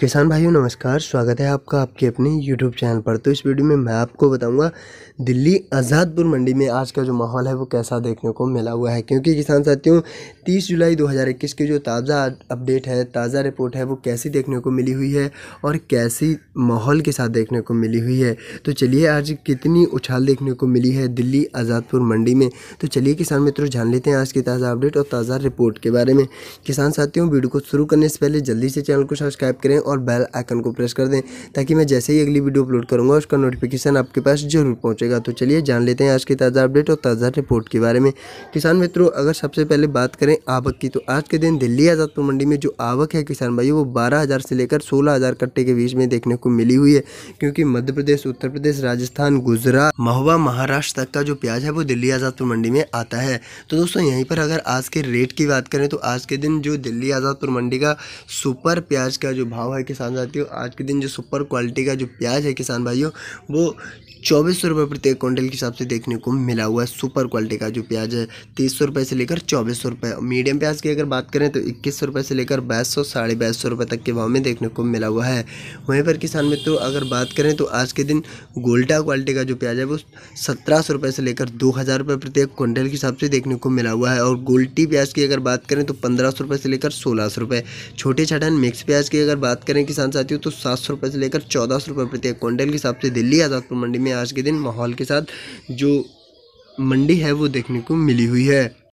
किसान भाइयों नमस्कार स्वागत है आपका आपके अपने YouTube चैनल पर तो इस वीडियो में मैं आपको बताऊंगा दिल्ली आज़ादपुर मंडी में आज का जो माहौल है वो कैसा देखने को मिला हुआ है क्योंकि किसान साथियों 30 जुलाई 2021 की जो ताज़ा अपडेट है ताज़ा रिपोर्ट है वो कैसी देखने को मिली हुई है और कैसी माहौल के साथ देखने को मिली हुई है तो चलिए आज कितनी उछाल देखने को मिली है दिल्ली आज़ादपुर मंडी में तो चलिए किसान मित्रों जान लेते हैं आज की ताज़ा अपडेट और ताज़ा रिपोर्ट के बारे में किसान साथियों वीडियो को शुरू करने से पहले जल्दी से चैनल को सब्सक्राइब करें और बेल आइकन को प्रेस कर दें ताकि मैं जैसे ही अगली वीडियो अपलोड करूँगा उसका नोटिफिकेशन आपके पास जरूर पहुंचेगा तो चलिए जान लेते हैं आज के ताज़ा अपडेट और ताज़ा रिपोर्ट के बारे में किसान मित्रों अगर सबसे पहले बात करें आवक की तो आज के दिन दिल्ली आज़ादपुर मंडी में जो आवक है किसान भाई वो बारह से लेकर सोलह कट्टे के बीच में देखने को मिली हुई है क्योंकि मध्य प्रदेश उत्तर प्रदेश राजस्थान गुजरात महुआ महाराष्ट्र तक का जो प्याज है वो दिल्ली आज़ादपुर मंडी में आता है तो दोस्तों यहीं पर अगर आज के रेट की बात करें तो आज के दिन जो दिल्ली आज़ादपुर मंडी का सुपर प्याज का जो भाव है है किसान साथियों आज के दिन जो सुपर क्वालिटी का जो प्याज है किसान भाइयों वो चौबीस सौ रुपये प्रत्येक क्विंटल के हिसाब से देखने को मिला हुआ है सुपर क्वालिटी का जो प्याज है तीस सौ रुपये से लेकर चौबीस सौ रुपये मीडियम प्याज की अगर बात करें तो इक्कीस सौ रुपये से लेकर बाईस सौ साढ़े बाईस सौ रुपये तक के भाव में देखने को मिला हुआ है वहीं पर किसान मित्रों अगर बात करें तो आज के दिन गोल्टा क्वालिटी का जो प्याज है वो सत्रह सौ रुपये से लेकर दो हज़ार रुपये प्रत्येक क्विंटल के हिसाब से देखने को मिला हुआ है और गोल्टी प्याज की अगर बात करें तो पंद्रह सौ रुपये से लेकर सोलह सौ रुपये छोटे छठन मिक्स प्याज की अगर बात करें किसान साथियों तो सात सौ रुपये से लेकर चौदह सौ रुपये प्रति क्विंटल के हिसाब से दिल्ली आज़ादपुर मंडी में आज के दिन माहौल के साथ जो मंडी है वो देखने को मिली हुई है